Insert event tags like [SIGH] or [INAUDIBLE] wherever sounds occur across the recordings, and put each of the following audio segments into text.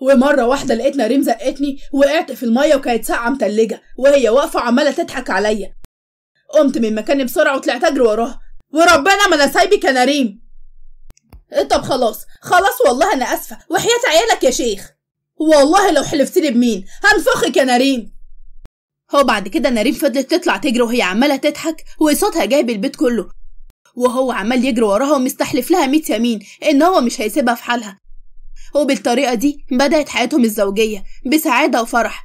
ومرة واحدة لقيت ناريم زقتني وقعت في المية وكانت ساقعة متلجة وهي واقفة عمالة تضحك عليا قمت من مكاني بسرعة وطلعت أجري وراها وربنا ما أنا سايبك يا ناريم طب خلاص خلاص والله أنا آسفة وحياة عيالك يا شيخ والله لو حلفتلي بمين هنفخك يا ناريم هو بعد كده ناريم فضلت تطلع تجري وهي عمالة تضحك وصوتها جايب البيت كله وهو عمال يجري وراها ومستحلف لها ميت يمين إن هو مش هيسيبها في حالها وبالطريقة دي بدأت حياتهم الزوجية بسعادة وفرح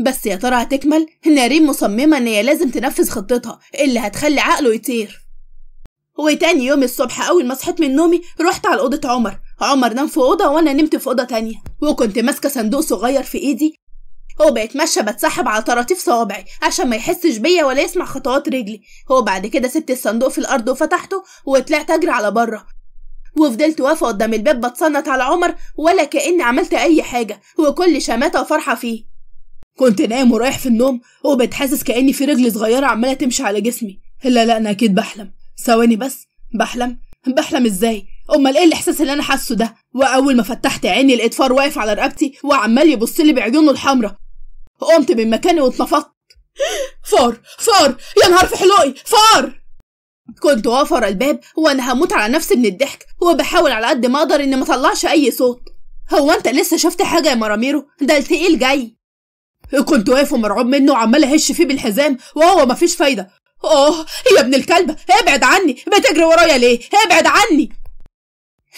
بس يا ترى هتكمل؟ نارين مصممة إن هي لازم تنفذ خطتها اللي هتخلي عقله يطير وتاني يوم الصبح أول ما صحيت من نومي رحت على أوضة عمر عمر نام في أوضة وأنا نمت في أوضة تانية وكنت ماسكة صندوق صغير في إيدي وبقيت ماشيه بتسحب على طراطيف صوابعي عشان ما يحسش بيا ولا يسمع خطوات رجلي وبعد كده سبت الصندوق في الأرض وفتحته وطلعت أجري على بره وفضلت واقفة قدام الباب بتصنت على عمر ولا كأني عملت أي حاجة وكل شماتة وفرحة فيه كنت نايم ورايح في النوم وبتحسس كأني في رجل صغيرة عمالة تمشي على جسمي لا لا أنا أكيد بحلم ثواني بس بحلم بحلم إزاي امال ايه الاحساس اللي انا حاسه ده واول ما فتحت عيني لقيت فار واقف على رقبتي وعمال يبص لي بعيونه الحمراء قمت من مكاني واتنفضت فار فار يا نهار في حلوقي فار كنت واقفة ورا الباب وأنا هموت على نفسي من الضحك وبحاول على قد ما أقدر إني ما أطلعش أي صوت هو أنت لسه شفت حاجة يا مراميرو ده التقيل جاي كنت واقف ومرعوب منه وعمال أهش فيه بالحزام وهو مفيش فايدة اه يا ابن الكلبة ابعد عني بتجري ورايا ليه ابعد عني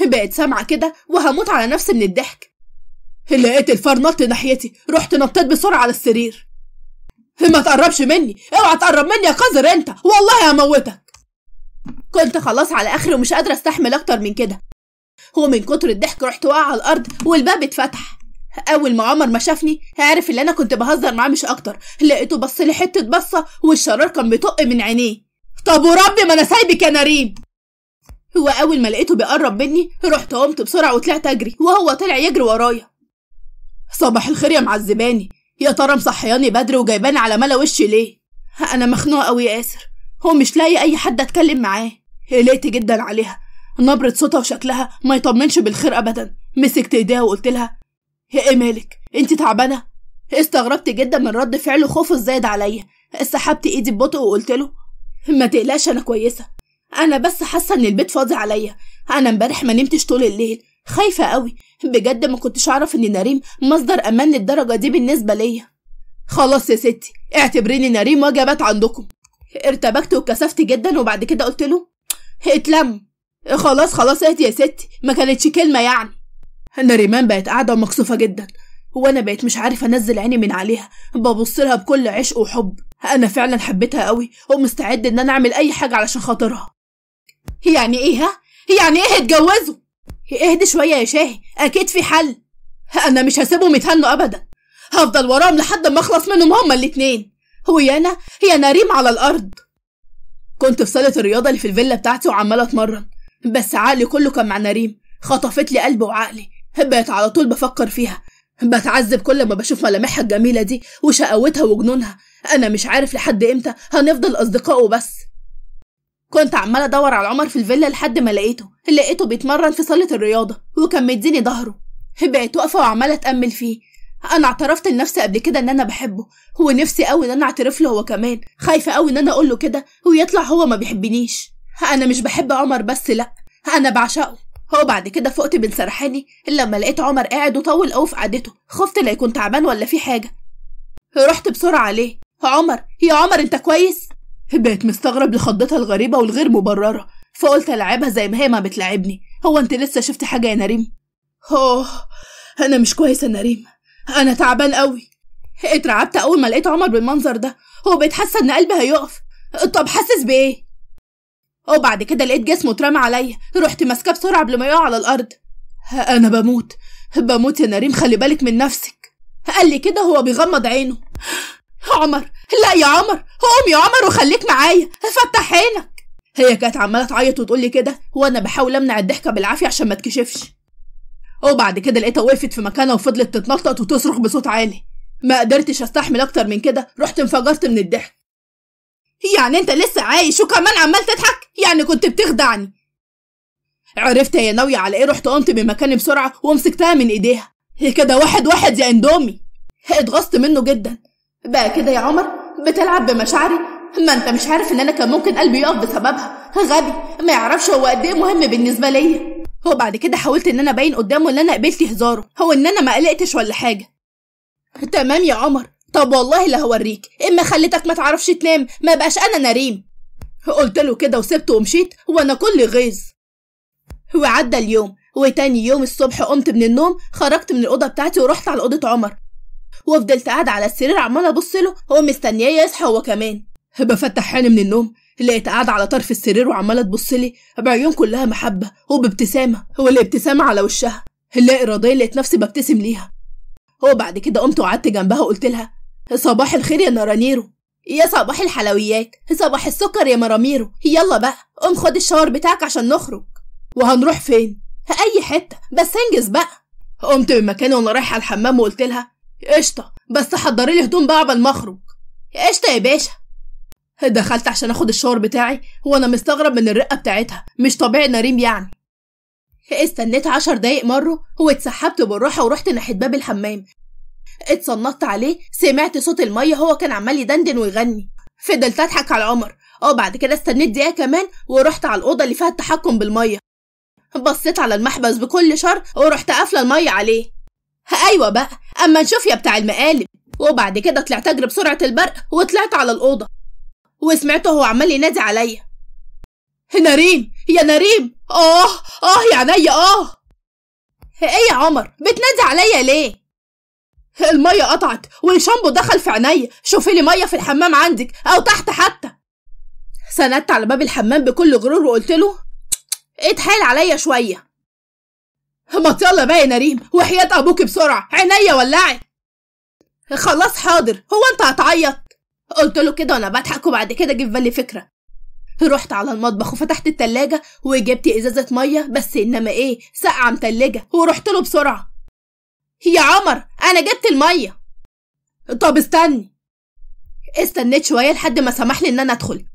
بقت سامعة كده وهموت على نفسي من الضحك لقيت الفار نط ناحيتي رحت نطيت بسرعة على السرير ما تقربش مني اوعى تقرب مني يا قذر انت والله هموتك كنت خلاص على اخر ومش قادره استحمل اكتر من كده ومن كتر الضحك رحت واقعه على الارض والباب اتفتح اول ما عمر ما شافني عرف اللي انا كنت بهزر معاه مش اكتر لقيته بص لي حته بصه والشرار كان بيطق من عينيه طب وربي ما انا سايبك يا نريم واول ما لقيته بيقرب مني رحت قمت بسرعه وطلعت اجري وهو طلع يجري ورايا صباح الخير يا معذباني يا ترى مصحياني بدري وجايباني على ملا وشي ليه انا مخنوقه قوي يا اسر هو مش لاقي أي حد أتكلم معاه قلقت جدا عليها نبرة صوتها وشكلها ما يطمنش بالخير أبدا مسكت إيديها وقلت لها إيه مالك أنت تعبانة استغربت جدا من رد فعله خوف الزايد عليا سحبت إيدي ببطء وقلت له ما تقلقش أنا كويسة أنا بس حاسة إن البيت فاضي عليا أنا امبارح ما نمتش طول الليل خايفة قوي بجد ما كنتش أعرف إن نريم مصدر أمان للدرجة دي بالنسبة ليا خلاص يا ستي اعتبريني نريم وجبات عندكم ارتبكت واتكسفت جدا وبعد كده قلت له اتلم خلاص خلاص اهدي يا ستي ما كانتش كلمة يعني نريمان بقت قاعدة ومكسوفة جدا وانا بقيت مش عارفة انزل عيني من عليها ببص لها بكل عشق وحب انا فعلا حبيتها قوي ومستعد ان انا اعمل اي حاجة علشان خاطرها يعني ايه ها يعني ايه اتجوزوا اهدي شوية يا شاهي اكيد في حل انا مش هسيبهم يتهنوا ابدا هفضل وراهم لحد ما اخلص منهم هما الاتنين هو يانا هي ناريم على الارض كنت في صاله الرياضه اللي في الفيلا بتاعتي وعماله اتمرن بس عقلي كله كان مع ناريم خطفت لي قلبي وعقلي بقيت على طول بفكر فيها بتعذب كل ما بشوف ملامحها الجميله دي وشقاوتها وجنونها انا مش عارف لحد امتى هنفضل اصدقاء وبس كنت عماله ادور على عمر في الفيلا لحد ما لقيته لقيته بيتمرن في صاله الرياضه وكان مديني ظهره بقيت واقفه وعماله اتامل فيه انا اعترفت لنفسي قبل كده ان انا بحبه هو نفسي قوي ان انا اعترف له هو كمان خايفه قوي ان انا اقول له كده ويطلع هو ما بيحبنيش انا مش بحب عمر بس لا انا بعشقه هو بعد كده فقت من سرحاني لما لقيت عمر قاعد وطول قوي في قعدته خفت لا يكون تعبان ولا في حاجه رحت بسرعه عليه عمر يا عمر انت كويس بقيت مستغرب لخضتها الغريبه والغير مبرره فقلت العبها زي ما هي ما بتلعبني هو انت لسه شفت حاجه يا نريم اوه انا مش كويسه يا نريم انا تعبان أوي اترعبت اول ما لقيت عمر بالمنظر ده هو بيتحس حاسه ان قلبي هيقف طب حاسس بايه وبعد كده لقيت جسمه اترمى عليا رحت ماسكاه بسرعه قبل ما يقع على الارض انا بموت بموت يا نريم خلي بالك من نفسك قال لي كده هو بيغمض عينه عمر لا يا عمر قوم يا عمر وخليك معايا فتح عينك هي كانت عماله تعيط وتقولي كده وانا بحاول امنع الضحكه بالعافيه عشان ما تكشفش وبعد كده لقيتها وقفت في مكانها وفضلت تتنطط وتصرخ بصوت عالي ما قدرتش استحمل اكتر من كده رحت انفجرت من الضحك يعني انت لسه عايش وكمان عمال تضحك يعني كنت بتخدعني عرفت هي ناوية على ايه رحت قمت بمكاني بسرعة ومسكتها من ايديها هي كده واحد واحد يا اندومي اتغصت منه جدا بقى كده يا عمر بتلعب بمشاعري ما انت مش عارف ان انا كان ممكن قلبي يقف بسببها غبي ما يعرفش هو قد ايه مهم بالنسبة ليا هو بعد كده حاولت ان انا ابين قدامه ان انا قبلت هزاره هو ان انا ما قلقتش ولا حاجه تمام يا عمر طب والله لا هوريك اما خليتك ما تعرفش تنام ما بقاش انا نريم قلت له كده وسبته ومشيت وانا كل غيظ وعدى اليوم وتاني يوم الصبح قمت من النوم خرجت من الاوضه بتاعتي ورحت على اوضه عمر وفضلت قاعده على السرير عماله ابص له هو مستنياه يصحى هو كمان بفتح حالي من النوم لقيت قاعدة على طرف السرير وعمالة تبصلي بعيون كلها محبة وبابتسامة هو الابتسامة على وشها اللا إرادية لقيت نفسي ببتسم ليها وبعد كده قمت وقعدت جنبها وقلت لها صباح الخير يا نارانيرو يا صباح الحلويات صباح السكر يا مراميرو يلا بقى قوم خد الشاور بتاعك عشان نخرج وهنروح فين اي حته بس انجز بقى قمت من مكاني وانا رايحه الحمام وقلت لها قشطه بس حضري لي هدوم بقى قبل ما اخرج قشطه يا باشا دخلت عشان اخد الشاور بتاعي وانا مستغرب من الرقه بتاعتها مش طبيعي نريم يعني استنيت عشر دقايق مروا واتسحبت بالراحة ورحت ناحية باب الحمام اتصنطت عليه سمعت صوت المية هو كان عمال يدندن ويغني فضلت أضحك على عمر اه بعد كده استنيت دقيقة كمان ورحت على الأوضة اللي فيها التحكم بالمية بصيت على المحبس بكل شر ورحت قافلة المية عليه أيوة بقى أما نشوف يا بتاع المقالب وبعد كده طلعت أجري بسرعة البرق وطلعت على الأوضة وسمعته هو عمال ينادي عليا نريم يا نريم اه اه يا عينيا اه ايه يا عمر بتنادي عليا ليه الميه قطعت والشامبو دخل في عينيا شوفي لي ميه في الحمام عندك او تحت حتى سندت على باب الحمام بكل غرور وقلت له اتحال عليا شويه ما يلا بقى يا نريم وحياة ابوك بسرعه عينيا ولعت خلاص حاضر هو انت هتعيط قلت له كده وانا بضحك وبعد كده جه في بالي فكره رحت على المطبخ وفتحت التلاجة وجبت إزازة مية بس إنما إيه ساقعة متلجة ورحت له بسرعة يا عمر أنا جبت المية طب استني استنيت شوية لحد ما سمح لي إن أنا أدخل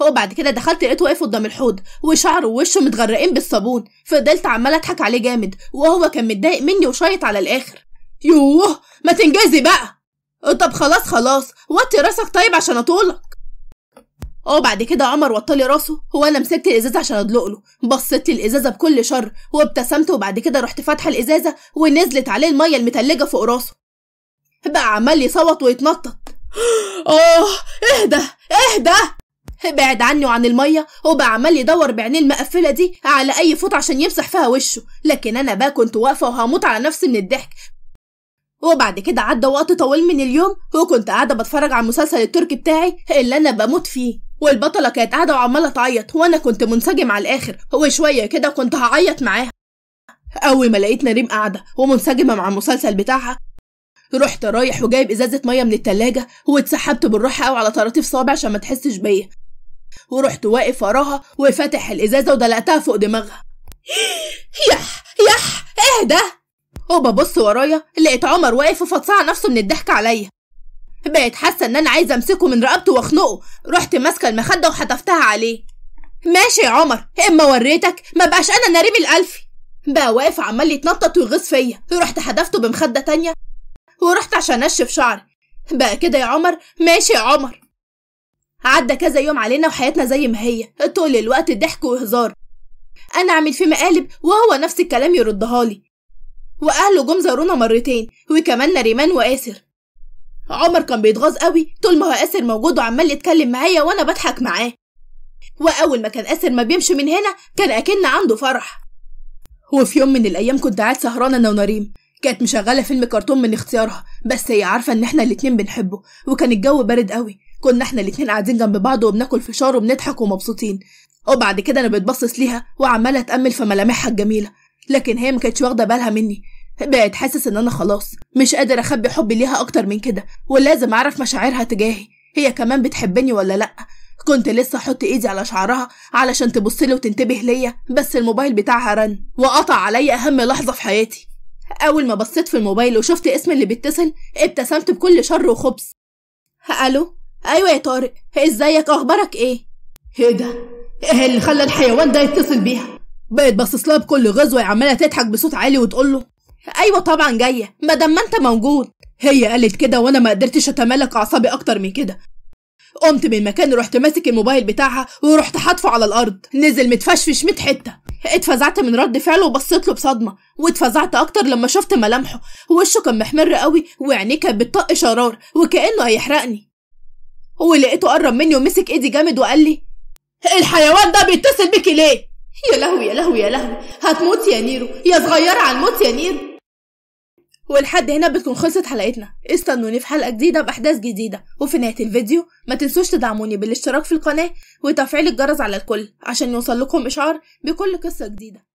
وبعد كده دخلت لقيته واقف قدام الحوض وشعره ووشه متغرقين بالصابون فضلت عمال أضحك عليه جامد وهو كان متضايق مني وشايط على الآخر يوه ما تنجزي بقى طب خلاص خلاص وطي راسك طيب عشان اطولك اه بعد كده عمر وطلي راسه وانا مسكت الازازه عشان ادلق له بصيت الازازه بكل شر وابتسمت وبعد كده رحت فاتحه الازازه ونزلت عليه الميه المتلجه فوق راسه بقى عمال يصوت ويتنطط [GASPS] اه اهدى اهدى بعد عني وعن الميه وبقى عمال يدور بعينيه المقفله دي على اي فوط عشان يمسح فيها وشه لكن انا بقى كنت واقفه وهموت على نفسي من الضحك وبعد كده عدى وقت طويل من اليوم وكنت قاعدة بتفرج على المسلسل التركي بتاعي اللي أنا بموت فيه والبطلة كانت قاعدة وعمالة تعيط وأنا كنت منسجم على الآخر وشوية كده كنت هعيط معاها أول ما لقيت نريم قاعدة ومنسجمة مع المسلسل بتاعها رحت رايح وجايب إزازة مية من التلاجة واتسحبت بالروح أوي على طراطيف صابع عشان ما تحسش بيا ورحت واقف وراها وفاتح الإزازة ودلقتها فوق دماغها [GASPS] يح يح اهدى وببص ورايا لقيت عمر واقف وفطسع نفسه من الضحك عليا بقيت حاسه ان انا عايزه امسكه من رقبته واخنقه رحت ماسكه المخده وحدفتها عليه ماشي يا عمر اما وريتك ما بقاش انا نريم الالفي بقى واقف عمال يتنطط ويغيظ فيا رحت حدفته بمخده تانية ورحت عشان اشف شعري بقى كده يا عمر ماشي يا عمر عدى كذا يوم علينا وحياتنا زي ما هي طول الوقت ضحك وهزار انا اعمل فيه مقالب وهو نفس الكلام يردها لي وأهله جم زارونا مرتين وكمان نريمان وآسر عمر كان بيتغاظ قوي طول ما هو آسر موجود وعمال يتكلم معايا وأنا بضحك معاه وأول ما كان آسر ما بيمشي من هنا كان أكن عنده فرح وفي يوم من الأيام كنت قاعد سهرانة أنا ونريم كانت مشغلة فيلم كرتون من اختيارها بس هي عارفة إن إحنا الاتنين بنحبه وكان الجو بارد قوي كنا إحنا الاتنين قاعدين جنب بعض وبناكل فشار وبنضحك ومبسوطين وبعد كده أنا بتبصص ليها وعمالة أتأمل في ملامحها الجميلة لكن هي ما كانتش واخده بالها مني بقت حاسس ان انا خلاص مش قادر اخبي حبي ليها اكتر من كده ولازم اعرف مشاعرها تجاهي هي كمان بتحبني ولا لا كنت لسه احط ايدي على شعرها علشان تبص لي وتنتبه ليا بس الموبايل بتاعها رن وقطع عليا اهم لحظه في حياتي اول ما بصيت في الموبايل وشفت اسم اللي بيتصل ابتسمت بكل شر وخبث الو ايوه يا طارق ازيك اخبارك ايه ايه ده ايه اللي خلى الحيوان ده يتصل بيها بقت باصص لها بكل غزوة عمالة تضحك بصوت عالي وتقول له أيوة طبعا جاية ما دام ما أنت موجود هي قالت كده وأنا ما قدرتش أتمالك أعصابي أكتر من كده قمت من مكان رحت ماسك الموبايل بتاعها ورحت حاطفه على الارض نزل متفشفش 100 حته اتفزعت من رد فعله وبصيت له بصدمه واتفزعت اكتر لما شفت ملامحه وشه كان محمر قوي وعينيه كانت بتطق شرار وكانه هيحرقني ولقيته قرب مني ومسك ايدي جامد وقال لي الحيوان ده بيتصل بيكي ليه يا لهوي يا لهوي يا لهوي هتموت يا نيرو يا صغيرة على الموت يا نيرو ولحد هنا بتكون خلصت حلقتنا استنوني في حلقة جديدة بأحداث جديدة وفي نهاية الفيديو ما تنسوش تدعموني بالاشتراك في القناة وتفعيل الجرس على الكل عشان يوصل لكم إشعار بكل قصة جديدة